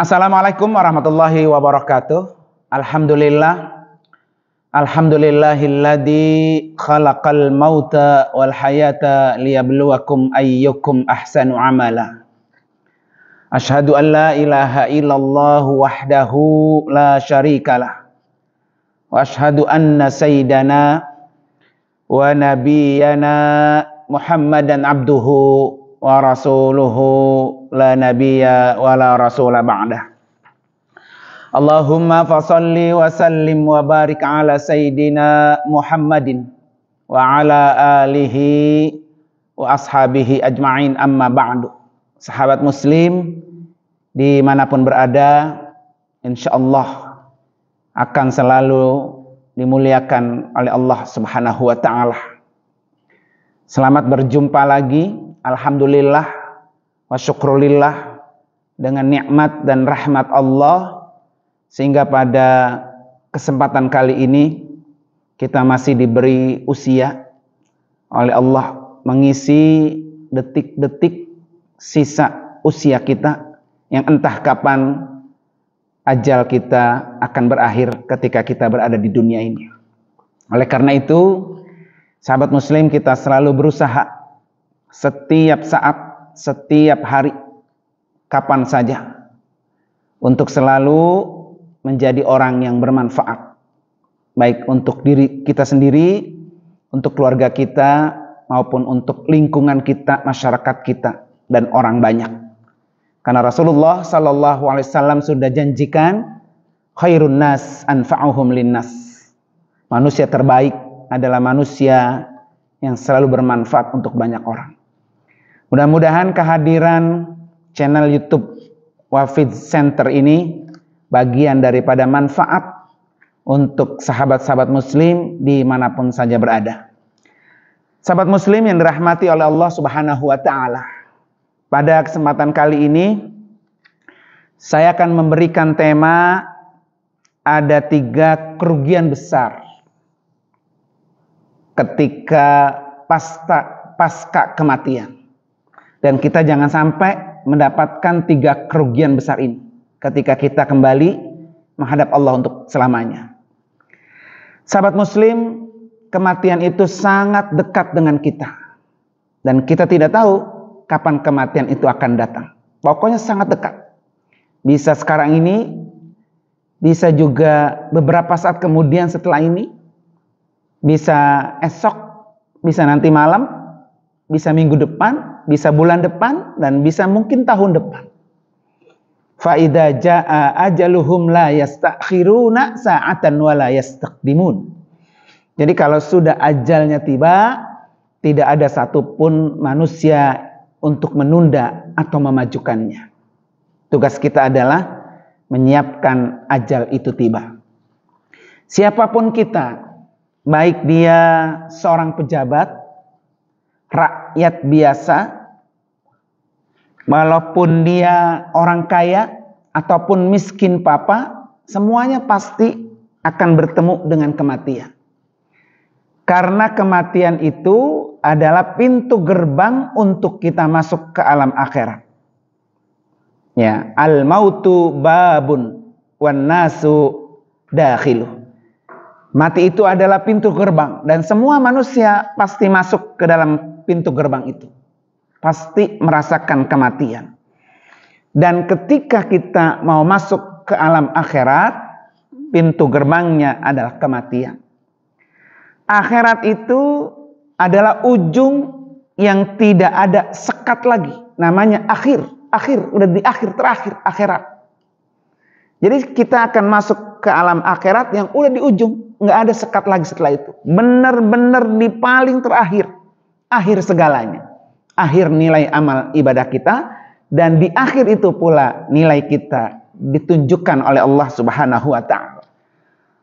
Assalamualaikum warahmatullahi wabarakatuh. Alhamdulillah. Alhamdulillahilladzi khalaqal mauta wal hayata liyabluwakum ayyukum ahsanu amala. Ashhadu an la ilaha illallah wahdahu la syarikalah. Wa ashhadu anna sayyidana wa nabiyana Muhammadan abduhu wa rasuluhu la nabiyya wala rasula ba'da. Allahumma fasalli wa sallim wa barik ala sayyidina Muhammadin wa ala alihi wa ashabihi ajma'in amma ba'du. Sahabat muslim dimanapun berada insyaallah akan selalu dimuliakan oleh Allah Subhanahu wa taala. Selamat berjumpa lagi. Alhamdulillah wasyukrulillah dengan nikmat dan rahmat Allah sehingga pada kesempatan kali ini kita masih diberi usia oleh Allah mengisi detik-detik sisa usia kita yang entah kapan ajal kita akan berakhir ketika kita berada di dunia ini. Oleh karena itu, sahabat muslim kita selalu berusaha setiap saat setiap hari kapan saja untuk selalu menjadi orang yang bermanfaat baik untuk diri kita sendiri, untuk keluarga kita maupun untuk lingkungan kita, masyarakat kita dan orang banyak. Karena Rasulullah Shallallahu alaihi wasallam sudah janjikan khairun nas anfa'uhum linnas. Manusia terbaik adalah manusia yang selalu bermanfaat untuk banyak orang. Mudah-mudahan kehadiran channel YouTube Wafid Center ini bagian daripada manfaat untuk sahabat-sahabat muslim dimanapun saja berada. Sahabat muslim yang dirahmati oleh Allah subhanahu wa ta'ala. Pada kesempatan kali ini, saya akan memberikan tema ada tiga kerugian besar ketika pasca, pasca kematian. Dan kita jangan sampai mendapatkan tiga kerugian besar ini ketika kita kembali menghadap Allah untuk selamanya. Sahabat muslim, kematian itu sangat dekat dengan kita. Dan kita tidak tahu kapan kematian itu akan datang. Pokoknya sangat dekat. Bisa sekarang ini, bisa juga beberapa saat kemudian setelah ini, bisa esok, bisa nanti malam, bisa minggu depan, bisa bulan depan, dan bisa mungkin tahun depan. Faida jaa ajaluhum la yastakhiruna sa'atan wa la yastaqdimun. Jadi kalau sudah ajalnya tiba, tidak ada satupun manusia untuk menunda atau memajukannya. Tugas kita adalah menyiapkan ajal itu tiba. Siapapun kita, baik dia seorang pejabat rakyat biasa, walaupun dia orang kaya ataupun miskin papa, semuanya pasti akan bertemu dengan kematian. Karena kematian itu adalah pintu gerbang untuk kita masuk ke alam akhirat. Ya, al mautu babun wan nasu dakhilu. Mati itu adalah pintu gerbang dan semua manusia pasti masuk ke dalam pintu gerbang itu. Pasti merasakan kematian. Dan ketika kita mau masuk ke alam akhirat, pintu gerbangnya adalah kematian. Akhirat itu adalah ujung yang tidak ada sekat lagi. Namanya akhir, akhir, udah di akhir, terakhir, akhirat. Jadi kita akan masuk ke alam akhirat yang udah di ujung, nggak ada sekat lagi setelah itu. Benar-benar di paling terakhir akhir segalanya. Akhir nilai amal ibadah kita dan di akhir itu pula nilai kita ditunjukkan oleh Allah Subhanahu wa taala.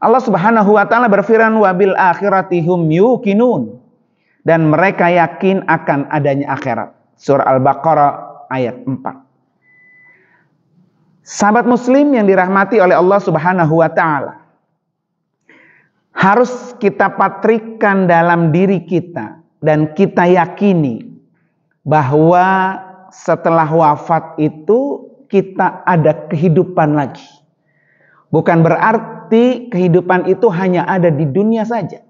Allah Subhanahu wa taala berfirman wabil akhirati hum yuqinun dan mereka yakin akan adanya akhirat. Surah Al-Baqarah ayat 4. Sahabat muslim yang dirahmati oleh Allah Subhanahu wa taala harus kita patrikan dalam diri kita dan kita yakini bahwa setelah wafat itu kita ada kehidupan lagi. Bukan berarti kehidupan itu hanya ada di dunia saja.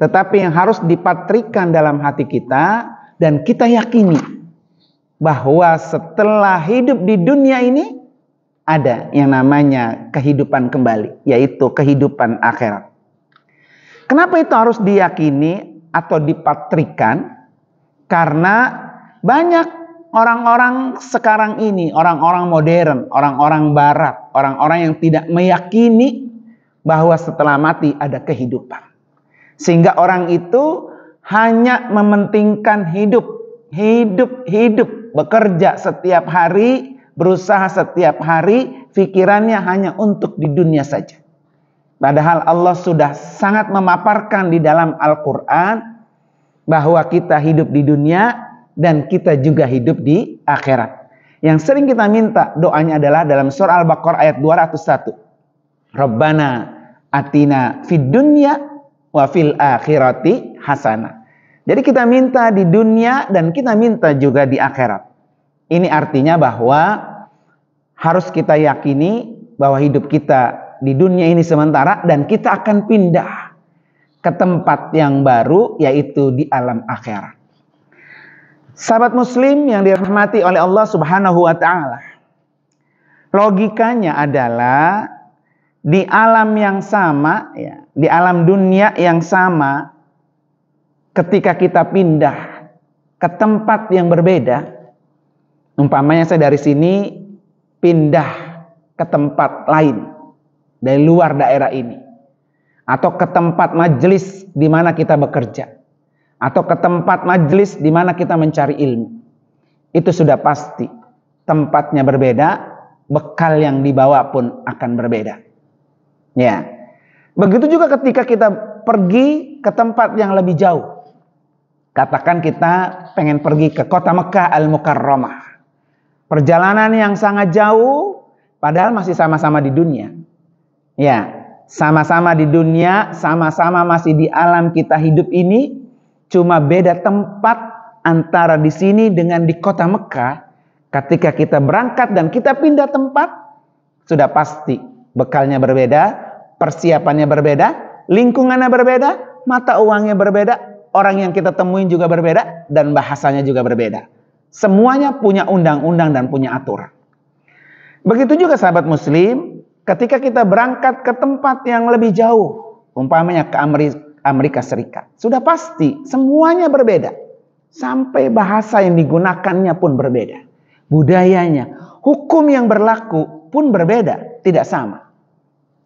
Tetapi yang harus dipatrikan dalam hati kita dan kita yakini bahwa setelah hidup di dunia ini ada yang namanya kehidupan kembali, yaitu kehidupan akhirat. Kenapa itu harus diyakini? atau dipatrikan karena banyak orang-orang sekarang ini, orang-orang modern, orang-orang barat, orang-orang yang tidak meyakini bahwa setelah mati ada kehidupan. Sehingga orang itu hanya mementingkan hidup, hidup, hidup, bekerja setiap hari, berusaha setiap hari, pikirannya hanya untuk di dunia saja. Padahal Allah sudah sangat memaparkan di dalam Al-Quran bahwa kita hidup di dunia dan kita juga hidup di akhirat. Yang sering kita minta doanya adalah dalam surah Al-Baqarah ayat 201. Rabbana atina fid dunya wa fil akhirati hasana. Jadi kita minta di dunia dan kita minta juga di akhirat. Ini artinya bahwa harus kita yakini bahwa hidup kita di dunia ini sementara dan kita akan pindah ke tempat yang baru yaitu di alam akhirat. Sahabat muslim yang dirahmati oleh Allah Subhanahu wa taala. Logikanya adalah di alam yang sama ya, di alam dunia yang sama ketika kita pindah ke tempat yang berbeda umpamanya saya dari sini pindah ke tempat lain dari luar daerah ini atau ke tempat majelis di mana kita bekerja atau ke tempat majelis di mana kita mencari ilmu. Itu sudah pasti tempatnya berbeda, bekal yang dibawa pun akan berbeda. Ya. Begitu juga ketika kita pergi ke tempat yang lebih jauh. Katakan kita pengen pergi ke kota Mekah Al-Mukarramah. Perjalanan yang sangat jauh padahal masih sama-sama di dunia. Ya, sama-sama di dunia, sama-sama masih di alam kita hidup ini, cuma beda tempat antara di sini dengan di kota Mekah. Ketika kita berangkat dan kita pindah tempat, sudah pasti bekalnya berbeda, persiapannya berbeda, lingkungannya berbeda, mata uangnya berbeda, orang yang kita temuin juga berbeda, dan bahasanya juga berbeda. Semuanya punya undang-undang dan punya aturan. Begitu juga sahabat Muslim, Ketika kita berangkat ke tempat yang lebih jauh, umpamanya ke Amerika, Serikat, sudah pasti semuanya berbeda. Sampai bahasa yang digunakannya pun berbeda. Budayanya, hukum yang berlaku pun berbeda, tidak sama.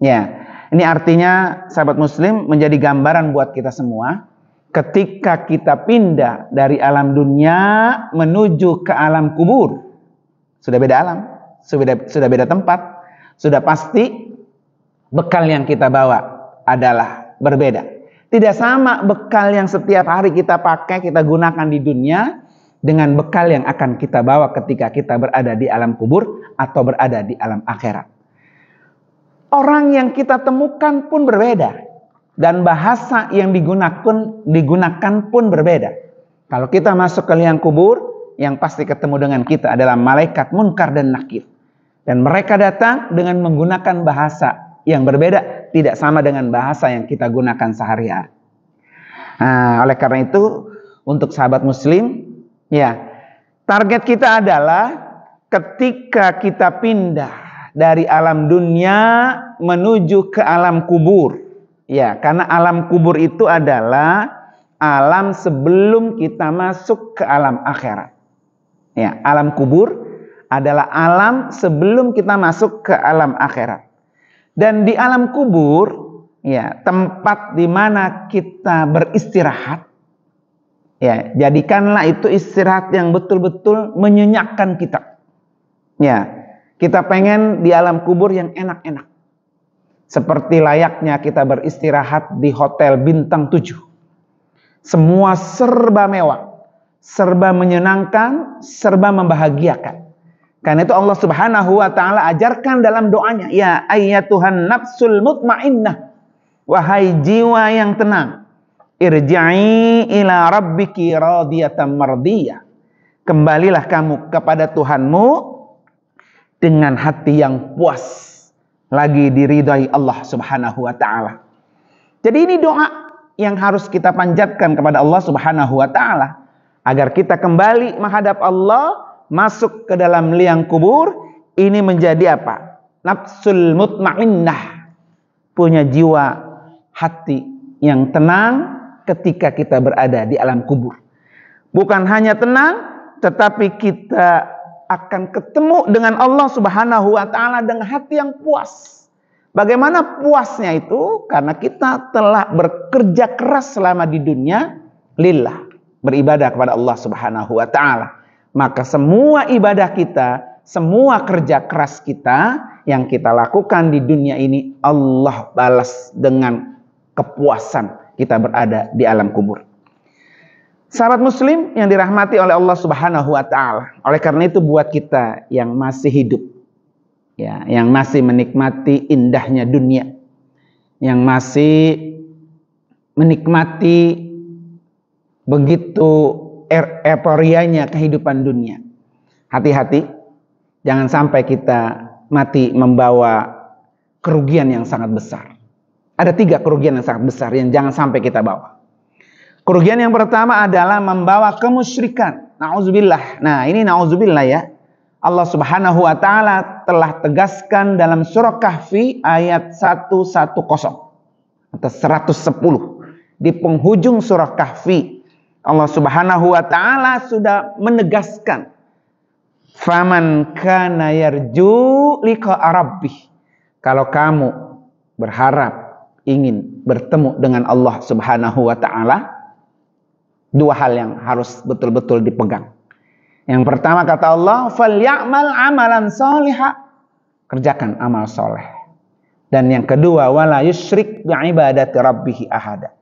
Ya, ini artinya sahabat muslim menjadi gambaran buat kita semua. Ketika kita pindah dari alam dunia menuju ke alam kubur, sudah beda alam, sudah beda tempat, sudah pasti bekal yang kita bawa adalah berbeda. Tidak sama bekal yang setiap hari kita pakai, kita gunakan di dunia dengan bekal yang akan kita bawa ketika kita berada di alam kubur atau berada di alam akhirat. Orang yang kita temukan pun berbeda dan bahasa yang digunakan digunakan pun berbeda. Kalau kita masuk ke liang kubur, yang pasti ketemu dengan kita adalah malaikat munkar dan nakir. Dan mereka datang dengan menggunakan bahasa yang berbeda, tidak sama dengan bahasa yang kita gunakan sehari-hari. Nah, oleh karena itu, untuk sahabat Muslim, ya, target kita adalah ketika kita pindah dari alam dunia menuju ke alam kubur, ya, karena alam kubur itu adalah alam sebelum kita masuk ke alam akhirat, ya, alam kubur adalah alam sebelum kita masuk ke alam akhirat. Dan di alam kubur, ya, tempat di mana kita beristirahat, ya, jadikanlah itu istirahat yang betul-betul menyenyakkan kita. Ya, kita pengen di alam kubur yang enak-enak. Seperti layaknya kita beristirahat di hotel bintang 7. Semua serba mewah, serba menyenangkan, serba membahagiakan. Karena itu Allah Subhanahu wa taala ajarkan dalam doanya, ya ayyatuhan nafsul mutmainnah. Wahai jiwa yang tenang, irji'i ila rabbiki radiyatan mardiyah. Kembalilah kamu kepada Tuhanmu dengan hati yang puas, lagi diridai Allah Subhanahu wa taala. Jadi ini doa yang harus kita panjatkan kepada Allah Subhanahu wa taala agar kita kembali menghadap Allah masuk ke dalam liang kubur ini menjadi apa? Nafsul mutmainnah. Punya jiwa hati yang tenang ketika kita berada di alam kubur. Bukan hanya tenang, tetapi kita akan ketemu dengan Allah Subhanahu wa taala dengan hati yang puas. Bagaimana puasnya itu? Karena kita telah bekerja keras selama di dunia lillah, beribadah kepada Allah Subhanahu wa taala maka semua ibadah kita, semua kerja keras kita yang kita lakukan di dunia ini Allah balas dengan kepuasan kita berada di alam kubur. Sahabat muslim yang dirahmati oleh Allah Subhanahu wa taala. Oleh karena itu buat kita yang masih hidup ya, yang masih menikmati indahnya dunia, yang masih menikmati begitu Er, euforianya kehidupan dunia. Hati-hati, jangan sampai kita mati membawa kerugian yang sangat besar. Ada tiga kerugian yang sangat besar yang jangan sampai kita bawa. Kerugian yang pertama adalah membawa kemusyrikan. Nauzubillah. Nah, ini nauzubillah ya. Allah Subhanahu wa taala telah tegaskan dalam surah Kahfi ayat 110 atau 110 di penghujung surah Kahfi Allah Subhanahu wa taala sudah menegaskan faman kana yarju liqa kalau kamu berharap ingin bertemu dengan Allah Subhanahu wa taala dua hal yang harus betul-betul dipegang yang pertama kata Allah falyamal amalan solihah kerjakan amal soleh dan yang kedua wala yusyrik ibadati rabbih ahada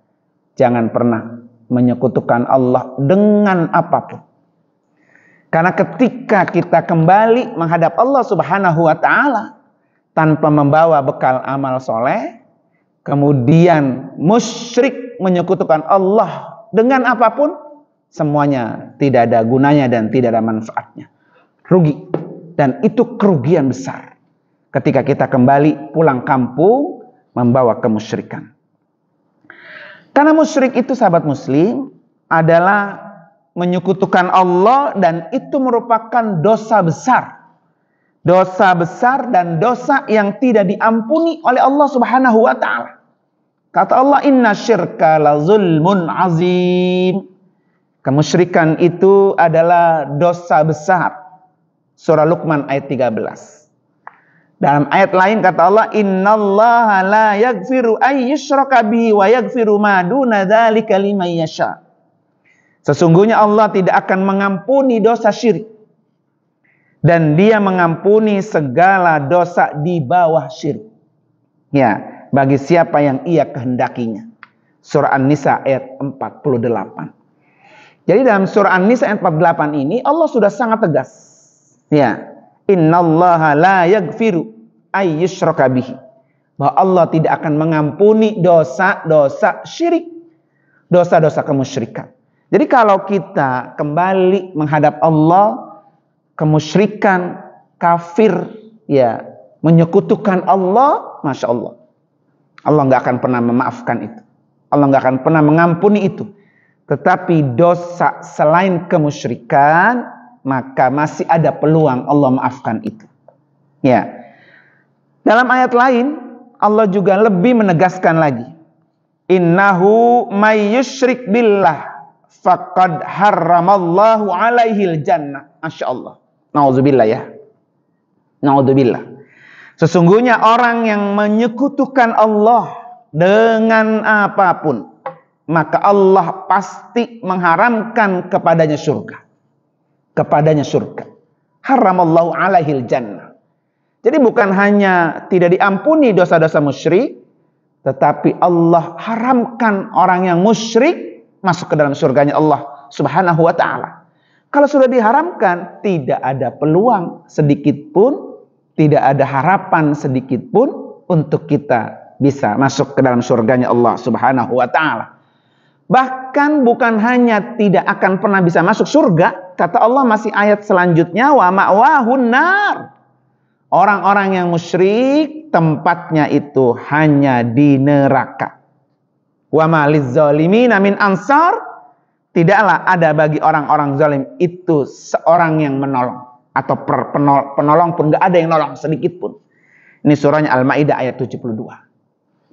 jangan pernah menyekutukan Allah dengan apapun. Karena ketika kita kembali menghadap Allah Subhanahu wa taala tanpa membawa bekal amal soleh, kemudian musyrik menyekutukan Allah dengan apapun, semuanya tidak ada gunanya dan tidak ada manfaatnya. Rugi. Dan itu kerugian besar. Ketika kita kembali pulang kampung membawa kemusyrikan. Karena musyrik itu sahabat muslim adalah menyekutukan Allah dan itu merupakan dosa besar. Dosa besar dan dosa yang tidak diampuni oleh Allah Subhanahu wa taala. Kata Allah, "Inna syirka la zulmun azim." Kemusyrikan itu adalah dosa besar. Surah Luqman ayat 13. Dalam ayat lain kata Allah, "Innallaha la yaghfiru ay yushraka bihi wa yaghfiru ma duna dzalika liman yasha." Sesungguhnya Allah tidak akan mengampuni dosa syirik. Dan dia mengampuni segala dosa di bawah syirik. Ya, bagi siapa yang ia kehendakinya. Surah An-Nisa ayat 48. Jadi dalam surah An-Nisa ayat 48 ini Allah sudah sangat tegas. Ya, Innallaha la yaghfiru ayyushraka Bahwa Allah tidak akan mengampuni dosa-dosa syirik. Dosa-dosa kemusyrikan. Jadi kalau kita kembali menghadap Allah, kemusyrikan, kafir, ya menyekutukan Allah, masya Allah. Allah nggak akan pernah memaafkan itu. Allah nggak akan pernah mengampuni itu. Tetapi dosa selain kemusyrikan, maka masih ada peluang Allah maafkan itu. Ya, dalam ayat lain Allah juga lebih menegaskan lagi. Innahu mayyushrik billah faqad harramallahu alaihil jannah. Masya Allah. Nauzubillah ya. Nauzubillah. Sesungguhnya orang yang menyekutukan Allah dengan apapun, maka Allah pasti mengharamkan kepadanya surga. Kepadanya surga. Haramallahu alaihil jannah. Jadi bukan hanya tidak diampuni dosa-dosa musyrik, tetapi Allah haramkan orang yang musyrik masuk ke dalam surganya Allah Subhanahu wa taala. Kalau sudah diharamkan, tidak ada peluang sedikit pun, tidak ada harapan sedikit pun untuk kita bisa masuk ke dalam surganya Allah Subhanahu wa taala. Bahkan bukan hanya tidak akan pernah bisa masuk surga, kata Allah masih ayat selanjutnya wa ma'wahun nar Orang-orang yang musyrik tempatnya itu hanya di neraka. Wa malizzalimina min ansar tidaklah ada bagi orang-orang zalim itu seorang yang menolong atau per, penolong pun nggak ada yang nolong sedikit pun. Ini surahnya Al-Maidah ayat 72.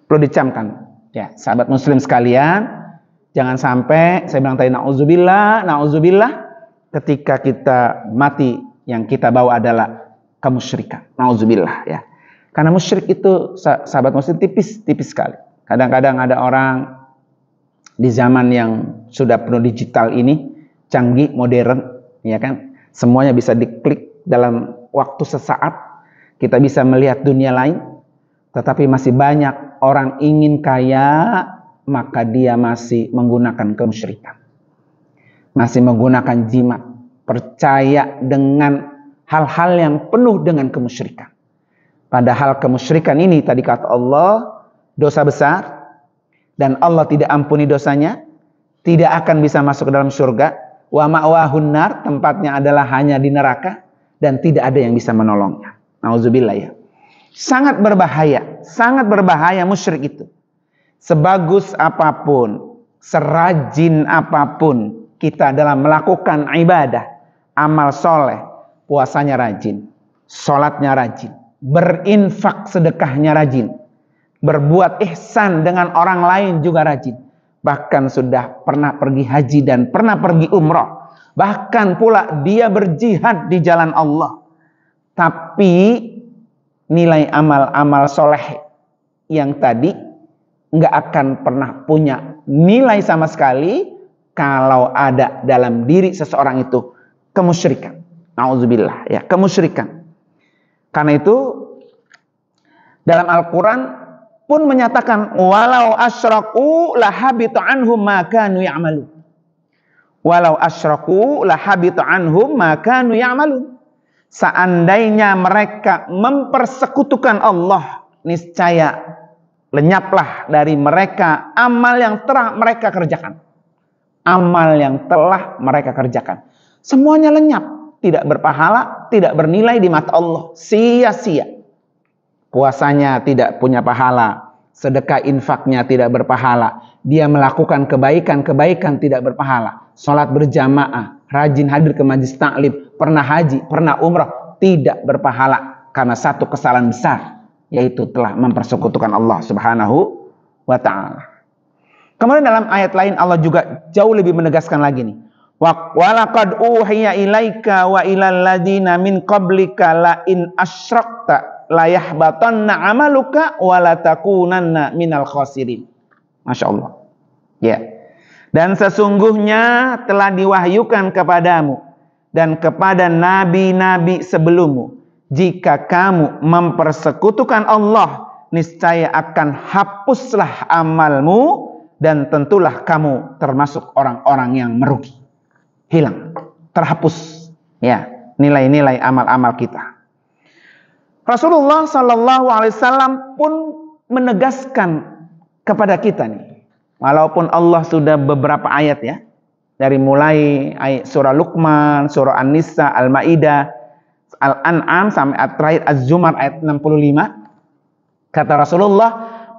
Perlu dicamkan ya, sahabat muslim sekalian, jangan sampai saya bilang tadi nauzubillah, nauzubillah ketika kita mati yang kita bawa adalah kemusyrikan. Nauzubillah ya. Karena musyrik itu sahabat muslim tipis-tipis sekali. Kadang-kadang ada orang di zaman yang sudah penuh digital ini canggih, modern, ya kan? Semuanya bisa diklik dalam waktu sesaat. Kita bisa melihat dunia lain, tetapi masih banyak orang ingin kaya, maka dia masih menggunakan kemusyrikan. Masih menggunakan jimat, percaya dengan hal-hal yang penuh dengan kemusyrikan. Padahal kemusyrikan ini tadi kata Allah dosa besar dan Allah tidak ampuni dosanya, tidak akan bisa masuk ke dalam surga. Wa ma'wahun nar, tempatnya adalah hanya di neraka dan tidak ada yang bisa menolongnya. Nauzubillah ya. Sangat berbahaya, sangat berbahaya musyrik itu. Sebagus apapun, serajin apapun kita dalam melakukan ibadah, amal soleh, puasanya rajin, sholatnya rajin, berinfak sedekahnya rajin, berbuat ihsan dengan orang lain juga rajin. Bahkan sudah pernah pergi haji dan pernah pergi umroh. Bahkan pula dia berjihad di jalan Allah. Tapi nilai amal-amal soleh yang tadi nggak akan pernah punya nilai sama sekali kalau ada dalam diri seseorang itu kemusyrikan. Nauzubillah ya, kemusyrikan. Karena itu dalam Al-Qur'an pun menyatakan walau asyraku lahabitu anhum ma kanu ya'malu. Walau asyraku lahabitu anhum ma kanu ya'malu. Seandainya mereka mempersekutukan Allah, niscaya lenyaplah dari mereka amal yang telah mereka kerjakan. Amal yang telah mereka kerjakan. Semuanya lenyap tidak berpahala, tidak bernilai di mata Allah, sia-sia. Puasanya tidak punya pahala, sedekah infaknya tidak berpahala, dia melakukan kebaikan-kebaikan tidak berpahala, sholat berjamaah, rajin hadir ke majlis taklim, pernah haji, pernah umrah, tidak berpahala karena satu kesalahan besar yaitu telah mempersekutukan Allah Subhanahu wa taala. Kemudian dalam ayat lain Allah juga jauh lebih menegaskan lagi nih Wa walaqad uhiya ilaika wa ilal ladina min qablika la in asyrakta la yahbatanna amaluka wa la takunanna minal khasirin. Masya Allah. Ya. Yeah. Dan sesungguhnya telah diwahyukan kepadamu dan kepada nabi-nabi sebelummu. Jika kamu mempersekutukan Allah, niscaya akan hapuslah amalmu dan tentulah kamu termasuk orang-orang yang merugi hilang, terhapus ya nilai-nilai amal-amal kita. Rasulullah Shallallahu Alaihi Wasallam pun menegaskan kepada kita nih, walaupun Allah sudah beberapa ayat ya, dari mulai ayat surah Luqman, surah An-Nisa, Al-Maidah, Al-An'am sampai ayat terakhir Az-Zumar ayat 65. Kata Rasulullah,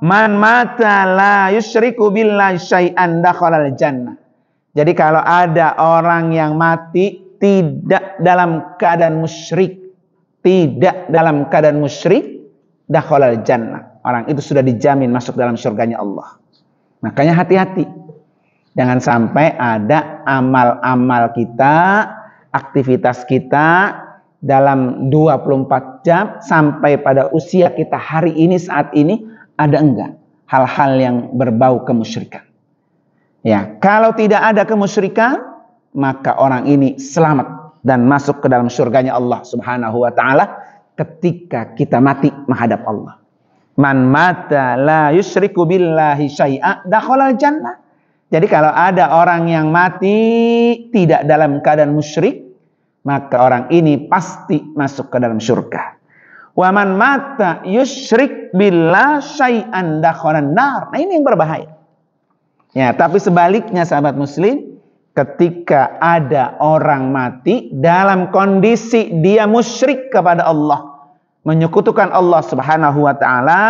"Man mata la yusyriku billahi syai'an dakhalal jannah." Jadi kalau ada orang yang mati tidak dalam keadaan musyrik, tidak dalam keadaan musyrik, dakhalal jannah. Orang itu sudah dijamin masuk dalam surganya Allah. Makanya hati-hati. Jangan sampai ada amal-amal kita, aktivitas kita dalam 24 jam sampai pada usia kita hari ini saat ini ada enggak hal-hal yang berbau kemusyrikan. Ya, kalau tidak ada kemusyrikan, maka orang ini selamat dan masuk ke dalam surganya Allah Subhanahu wa taala ketika kita mati menghadap Allah. Man mata la yusyriku billahi syai'a dakhala jannah. Jadi kalau ada orang yang mati tidak dalam keadaan musyrik, maka orang ini pasti masuk ke dalam surga. Waman mata yusyrik billahi syai'an dakhala nar. Nah ini yang berbahaya. Ya, tapi sebaliknya sahabat muslim, ketika ada orang mati dalam kondisi dia musyrik kepada Allah, menyekutukan Allah Subhanahu wa taala,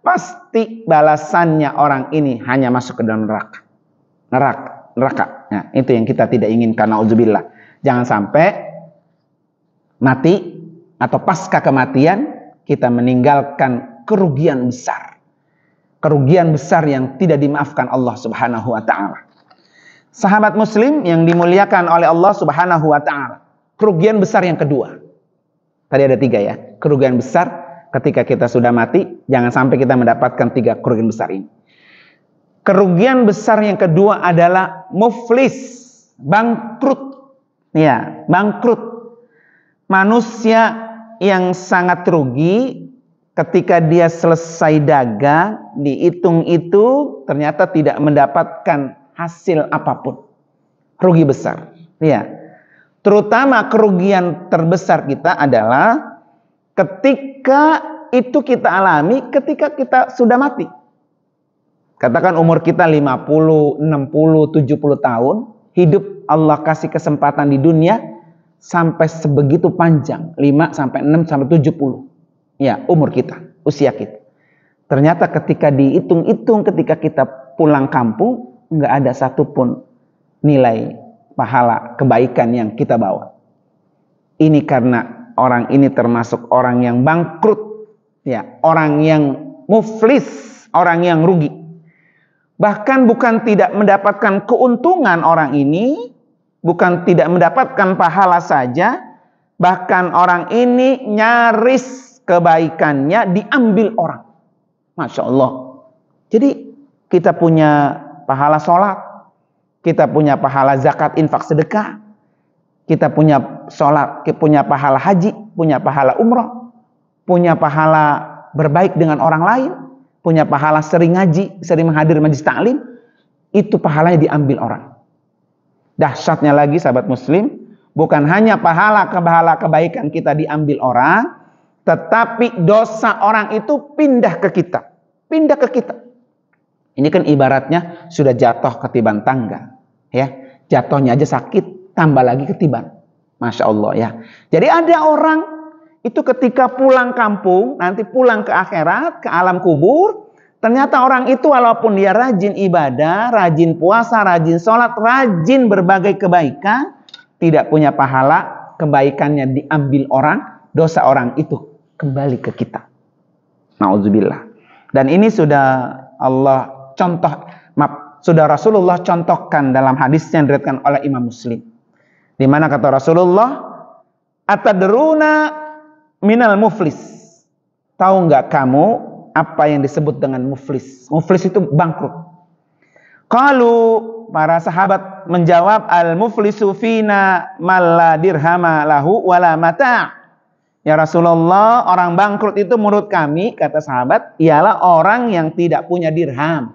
pasti balasannya orang ini hanya masuk ke dalam neraka. Neraka, neraka. Nah, itu yang kita tidak inginkan naudzubillah. Jangan sampai mati atau pasca kematian kita meninggalkan kerugian besar kerugian besar yang tidak dimaafkan Allah Subhanahu wa taala. Sahabat muslim yang dimuliakan oleh Allah Subhanahu wa taala. Kerugian besar yang kedua. Tadi ada tiga ya. Kerugian besar ketika kita sudah mati, jangan sampai kita mendapatkan tiga kerugian besar ini. Kerugian besar yang kedua adalah muflis, bangkrut. Ya, bangkrut. Manusia yang sangat rugi ketika dia selesai dagang, dihitung itu ternyata tidak mendapatkan hasil apapun. Rugi besar. Ya. Terutama kerugian terbesar kita adalah ketika itu kita alami ketika kita sudah mati. Katakan umur kita 50, 60, 70 tahun, hidup Allah kasih kesempatan di dunia sampai sebegitu panjang, 5 sampai 6 sampai 70 ya umur kita, usia kita. Ternyata ketika dihitung-hitung ketika kita pulang kampung nggak ada satupun nilai pahala kebaikan yang kita bawa. Ini karena orang ini termasuk orang yang bangkrut, ya orang yang muflis, orang yang rugi. Bahkan bukan tidak mendapatkan keuntungan orang ini, bukan tidak mendapatkan pahala saja, bahkan orang ini nyaris kebaikannya diambil orang. Masya Allah. Jadi kita punya pahala sholat, kita punya pahala zakat infak sedekah, kita punya sholat, punya pahala haji, punya pahala umroh, punya pahala berbaik dengan orang lain, punya pahala sering ngaji, sering menghadir majlis taklim, itu pahalanya diambil orang. Dahsyatnya lagi sahabat muslim, bukan hanya pahala kebahala kebaikan kita diambil orang, tetapi dosa orang itu pindah ke kita. Pindah ke kita. Ini kan ibaratnya sudah jatuh ketiban tangga. ya Jatuhnya aja sakit, tambah lagi ketiban. Masya Allah ya. Jadi ada orang itu ketika pulang kampung, nanti pulang ke akhirat, ke alam kubur, ternyata orang itu walaupun dia rajin ibadah, rajin puasa, rajin sholat, rajin berbagai kebaikan, tidak punya pahala, kebaikannya diambil orang, dosa orang itu kembali ke kita. Nauzubillah. Dan ini sudah Allah contoh maaf, sudah Rasulullah contohkan dalam hadis yang diriatkan oleh Imam Muslim. Di mana kata Rasulullah, "Atadruna minal muflis." Tahu nggak kamu apa yang disebut dengan muflis? Muflis itu bangkrut. Kalau para sahabat menjawab al muflisu fina malla dirhama lahu wala mata' Ya Rasulullah, orang bangkrut itu menurut kami, kata sahabat, ialah orang yang tidak punya dirham,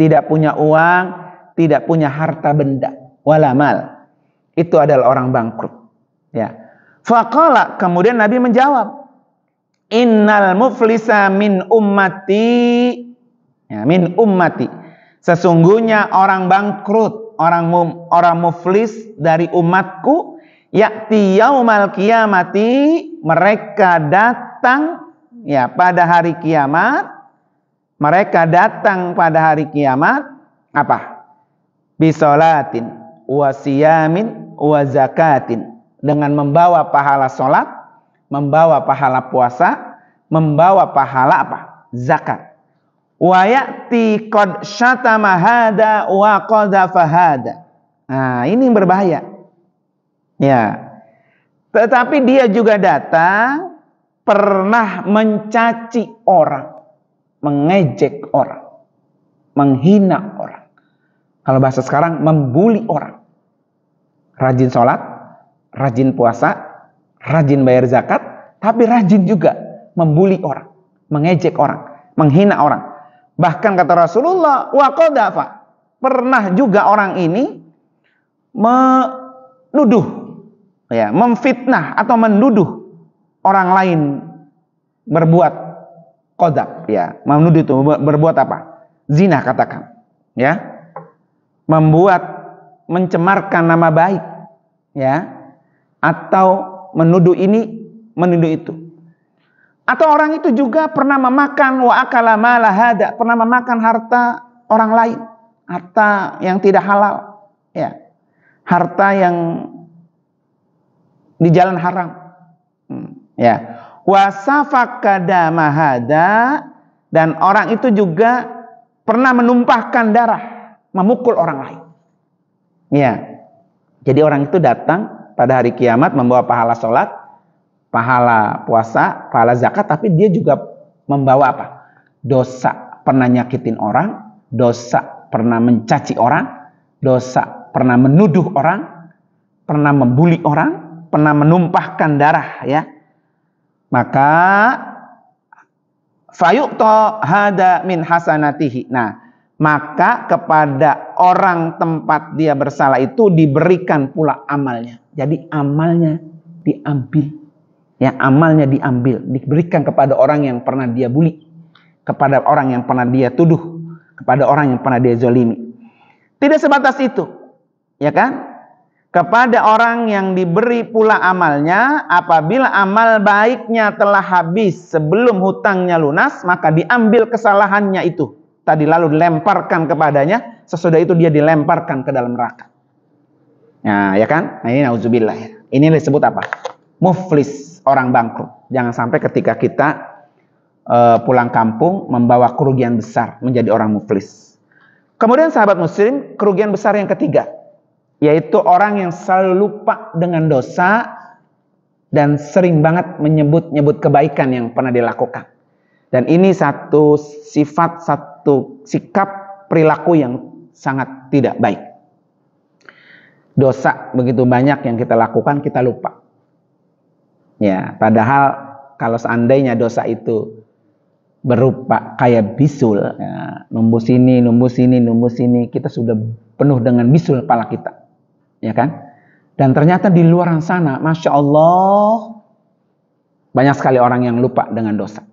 tidak punya uang, tidak punya harta benda, walamal. Itu adalah orang bangkrut. Ya. Faqala, kemudian Nabi menjawab, Innal muflisa min ummati, ya, min ummati. Sesungguhnya orang bangkrut, orang orang muflis dari umatku, Yakti yaumal kiamati mereka datang ya pada hari kiamat mereka datang pada hari kiamat apa? Bisolatin wasiyamin wazakatin dengan membawa pahala solat, membawa pahala puasa, membawa pahala apa? Zakat. Wayati qad syatama hada wa qadhafa Nah, ini berbahaya. Ya. Tetapi dia juga datang pernah mencaci orang, mengejek orang, menghina orang. Kalau bahasa sekarang membuli orang. Rajin sholat, rajin puasa, rajin bayar zakat, tapi rajin juga membuli orang, mengejek orang, menghina orang. Bahkan kata Rasulullah, wa Pernah juga orang ini menuduh ya, memfitnah atau menduduh orang lain berbuat kodak, ya, menuduh itu berbuat apa? Zina katakan, ya, membuat mencemarkan nama baik, ya, atau menuduh ini, menuduh itu. Atau orang itu juga pernah memakan wa akala malahada, pernah memakan harta orang lain, harta yang tidak halal, ya. Harta yang di jalan haram. Hmm, ya. Wasafakada mahada dan orang itu juga pernah menumpahkan darah, memukul orang lain. Ya. Jadi orang itu datang pada hari kiamat membawa pahala sholat, pahala puasa, pahala zakat, tapi dia juga membawa apa? Dosa pernah nyakitin orang, dosa pernah mencaci orang, dosa pernah menuduh orang, pernah membuli orang, pernah menumpahkan darah ya. Maka fayuqta hada min hasanatihi. Nah, maka kepada orang tempat dia bersalah itu diberikan pula amalnya. Jadi amalnya diambil. Ya, amalnya diambil, diberikan kepada orang yang pernah dia buli kepada orang yang pernah dia tuduh, kepada orang yang pernah dia zolimi. Tidak sebatas itu. Ya kan? kepada orang yang diberi pula amalnya apabila amal baiknya telah habis sebelum hutangnya lunas maka diambil kesalahannya itu tadi lalu dilemparkan kepadanya sesudah itu dia dilemparkan ke dalam neraka nah ya kan nah, ini nauzubillah ya ini disebut apa muflis orang bangkrut jangan sampai ketika kita uh, pulang kampung membawa kerugian besar menjadi orang muflis kemudian sahabat muslim kerugian besar yang ketiga yaitu orang yang selalu lupa dengan dosa dan sering banget menyebut-nyebut kebaikan yang pernah dilakukan. Dan ini satu sifat, satu sikap perilaku yang sangat tidak baik. Dosa begitu banyak yang kita lakukan, kita lupa. Ya, padahal kalau seandainya dosa itu berupa kayak bisul, ya, numbus ini numbus ini numbus ini kita sudah penuh dengan bisul kepala kita. Ya kan? Dan ternyata di luar sana, Masya Allah, banyak sekali orang yang lupa dengan dosa.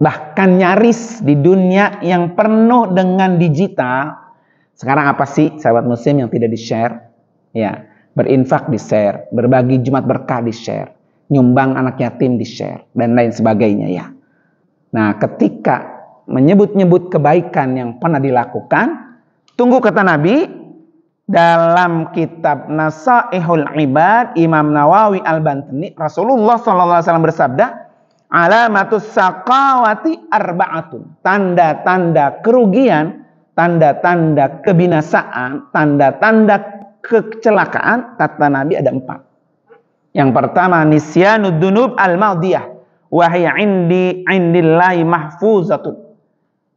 Bahkan nyaris di dunia yang penuh dengan digital, sekarang apa sih sahabat muslim yang tidak di-share? Ya, berinfak di-share, berbagi Jumat berkah di-share, nyumbang anak yatim di-share, dan lain sebagainya ya. Nah, ketika menyebut-nyebut kebaikan yang pernah dilakukan, tunggu kata Nabi, dalam kitab Nasaihul Ibad Imam Nawawi Al-Bantani Rasulullah SAW bersabda alamatus sakawati arba'atun tanda-tanda kerugian tanda-tanda kebinasaan tanda-tanda kecelakaan kata Nabi ada empat yang pertama nisyanud dunub al-maudiyah Wahyain indi indillahi mahfuzatun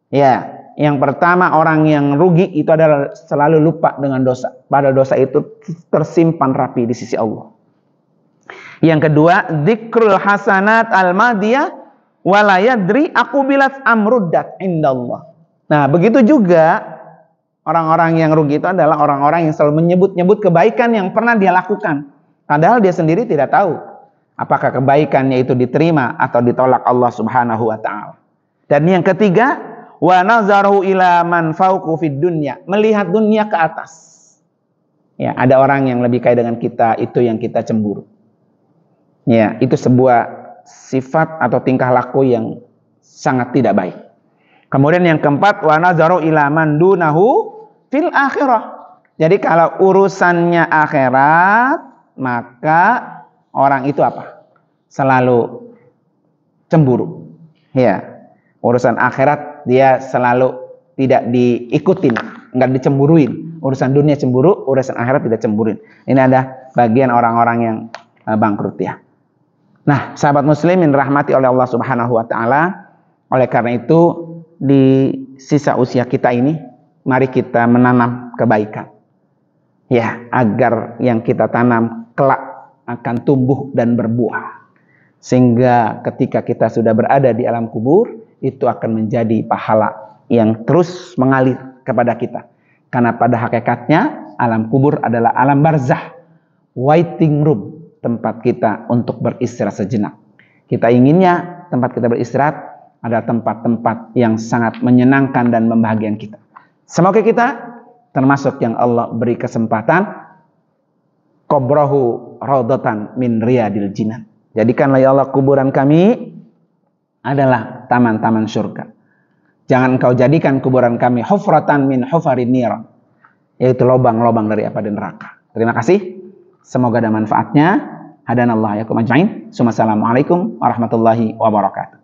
ya yang pertama orang yang rugi itu adalah selalu lupa dengan dosa. pada dosa itu tersimpan rapi di sisi Allah. Yang kedua, zikrul hasanat al-madiyah walayadri aku bilas amruddat indallah. Nah, begitu juga orang-orang yang rugi itu adalah orang-orang yang selalu menyebut-nyebut kebaikan yang pernah dia lakukan. Padahal dia sendiri tidak tahu apakah kebaikannya itu diterima atau ditolak Allah Subhanahu wa taala. Dan yang ketiga, wa nazaru ila man fawqu fid dunya, melihat dunia ke atas. Ya, ada orang yang lebih kaya dengan kita, itu yang kita cemburu. Ya, itu sebuah sifat atau tingkah laku yang sangat tidak baik. Kemudian yang keempat, wa nazaru ila man dunahu fil akhirah. Jadi kalau urusannya akhirat, maka orang itu apa? Selalu cemburu. Ya, urusan akhirat dia selalu tidak diikutin, nggak dicemburuin. Urusan dunia cemburu, urusan akhirat tidak cemburuin. Ini ada bagian orang-orang yang eh, bangkrut ya. Nah, sahabat muslimin rahmati oleh Allah Subhanahu wa taala. Oleh karena itu di sisa usia kita ini mari kita menanam kebaikan. Ya, agar yang kita tanam kelak akan tumbuh dan berbuah. Sehingga ketika kita sudah berada di alam kubur, itu akan menjadi pahala yang terus mengalir kepada kita. Karena pada hakikatnya alam kubur adalah alam barzah, waiting room, tempat kita untuk beristirahat sejenak. Kita inginnya tempat kita beristirahat ada tempat-tempat yang sangat menyenangkan dan membahagiakan kita. Semoga kita termasuk yang Allah beri kesempatan kobrahu raudatan min riyadil jinan. Jadikanlah ya Allah kuburan kami adalah taman-taman surga. Jangan kau jadikan kuburan kami hufratan min hufarin nir Yaitu lobang-lobang dari apa di neraka. Terima kasih. Semoga ada manfaatnya. Hadanallah yakum kumajain Assalamualaikum warahmatullahi wabarakatuh.